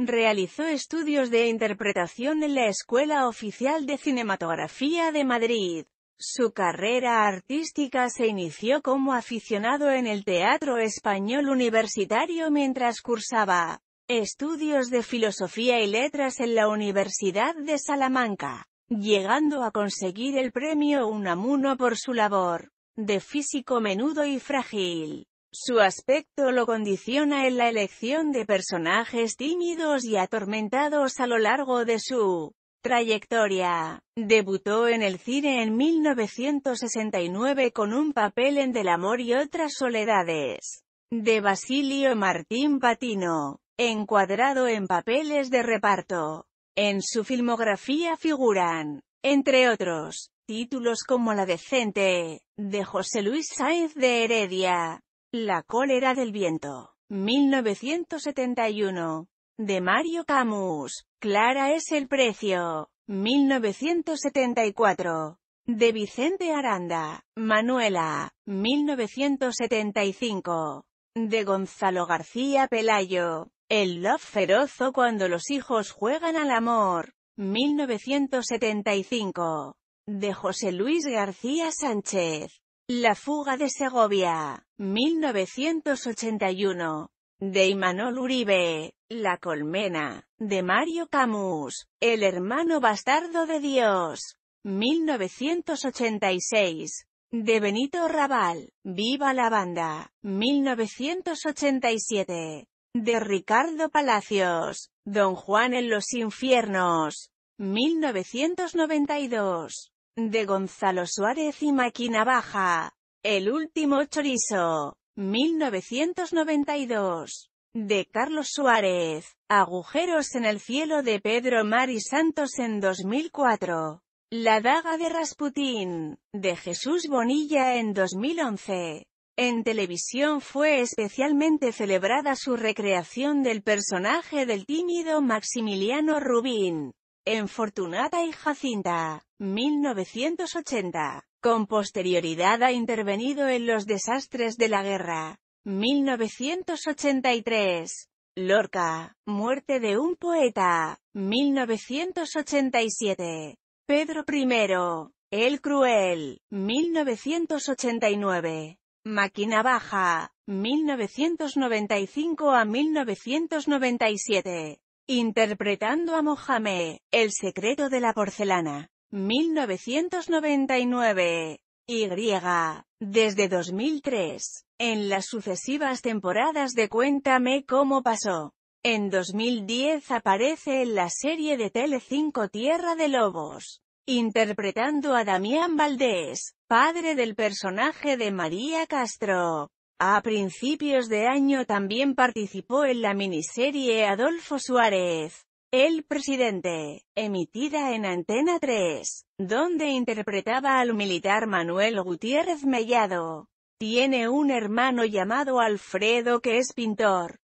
Realizó estudios de interpretación en la Escuela Oficial de Cinematografía de Madrid. Su carrera artística se inició como aficionado en el Teatro Español Universitario mientras cursaba estudios de Filosofía y Letras en la Universidad de Salamanca, llegando a conseguir el premio Unamuno por su labor de físico menudo y frágil. Su aspecto lo condiciona en la elección de personajes tímidos y atormentados a lo largo de su trayectoria. Debutó en el cine en 1969 con un papel en Del amor y otras soledades, de Basilio Martín Patino, encuadrado en papeles de reparto. En su filmografía figuran, entre otros, títulos como La Decente, de José Luis Sáenz de Heredia, la cólera del viento. 1971. De Mario Camus. Clara es el precio. 1974. De Vicente Aranda. Manuela. 1975. De Gonzalo García Pelayo. El love o cuando los hijos juegan al amor. 1975. De José Luis García Sánchez. La fuga de Segovia, 1981, de Imanol Uribe, La colmena, de Mario Camus, El hermano bastardo de Dios, 1986, de Benito Raval, Viva la banda, 1987, de Ricardo Palacios, Don Juan en los infiernos, 1992 de Gonzalo Suárez y Maquina Baja. El último chorizo, 1992, de Carlos Suárez. Agujeros en el cielo de Pedro Mari Santos en 2004. La daga de Rasputín, de Jesús Bonilla en 2011. En televisión fue especialmente celebrada su recreación del personaje del tímido Maximiliano Rubín en Fortunata y Jacinta, 1980. Con posterioridad ha intervenido en los desastres de la guerra, 1983. Lorca, muerte de un poeta, 1987. Pedro I, El Cruel, 1989. Máquina Baja, 1995 a 1997. Interpretando a Mohamed, El secreto de la porcelana, 1999. Y. Desde 2003. En las sucesivas temporadas de Cuéntame cómo pasó. En 2010 aparece en la serie de Telecinco Tierra de Lobos, interpretando a Damián Valdés, padre del personaje de María Castro. A principios de año también participó en la miniserie Adolfo Suárez, el presidente, emitida en Antena 3, donde interpretaba al militar Manuel Gutiérrez Mellado. Tiene un hermano llamado Alfredo que es pintor.